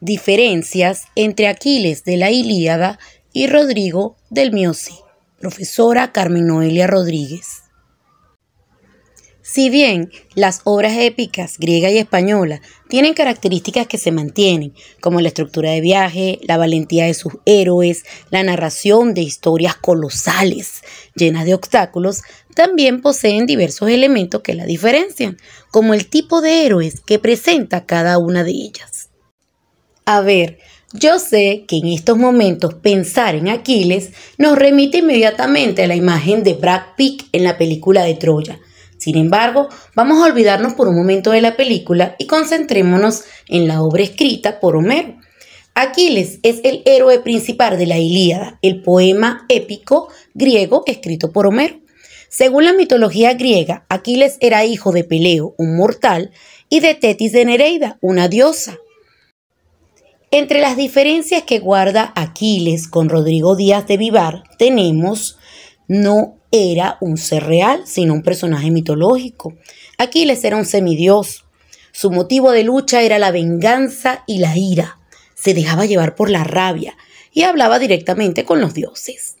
Diferencias entre Aquiles de la Ilíada y Rodrigo del Miosi, profesora Carmen Noelia Rodríguez. Si bien las obras épicas griega y española tienen características que se mantienen, como la estructura de viaje, la valentía de sus héroes, la narración de historias colosales llenas de obstáculos, también poseen diversos elementos que la diferencian, como el tipo de héroes que presenta cada una de ellas. A ver, yo sé que en estos momentos pensar en Aquiles nos remite inmediatamente a la imagen de Brad Pitt en la película de Troya. Sin embargo, vamos a olvidarnos por un momento de la película y concentrémonos en la obra escrita por Homero. Aquiles es el héroe principal de la Ilíada, el poema épico griego escrito por Homero. Según la mitología griega, Aquiles era hijo de Peleo, un mortal, y de Tetis de Nereida, una diosa. Entre las diferencias que guarda Aquiles con Rodrigo Díaz de Vivar tenemos no era un ser real, sino un personaje mitológico. Aquiles era un semidios. Su motivo de lucha era la venganza y la ira. Se dejaba llevar por la rabia y hablaba directamente con los dioses.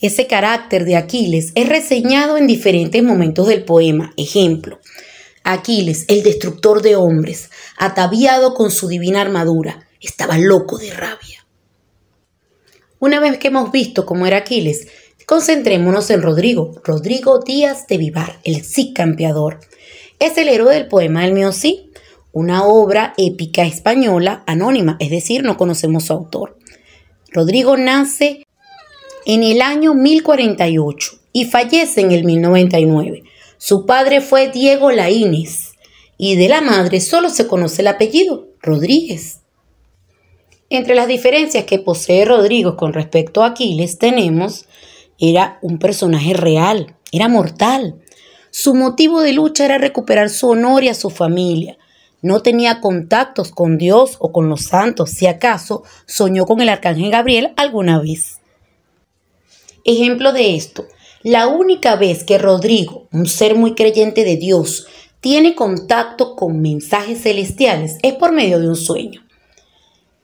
Ese carácter de Aquiles es reseñado en diferentes momentos del poema. Ejemplo, Aquiles, el destructor de hombres, ataviado con su divina armadura, estaba loco de rabia. Una vez que hemos visto cómo era Aquiles, concentrémonos en Rodrigo, Rodrigo Díaz de Vivar, el sí campeador. Es el héroe del poema El mío sí, una obra épica española anónima, es decir, no conocemos su autor. Rodrigo nace en el año 1048 y fallece en el 1099. Su padre fue Diego Laínez y de la madre solo se conoce el apellido, Rodríguez. Entre las diferencias que posee Rodrigo con respecto a Aquiles tenemos, era un personaje real, era mortal. Su motivo de lucha era recuperar su honor y a su familia. No tenía contactos con Dios o con los santos, si acaso soñó con el arcángel Gabriel alguna vez. Ejemplo de esto, la única vez que Rodrigo, un ser muy creyente de Dios, tiene contacto con mensajes celestiales es por medio de un sueño.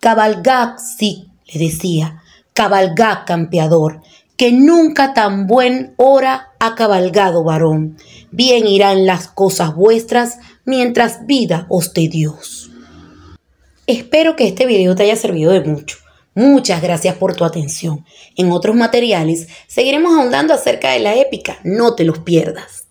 Cabalgad, sí, le decía, cabalgad, campeador, que nunca tan buen hora ha cabalgado varón. Bien irán las cosas vuestras mientras vida os dé Dios. Espero que este video te haya servido de mucho. Muchas gracias por tu atención. En otros materiales seguiremos ahondando acerca de la épica. No te los pierdas.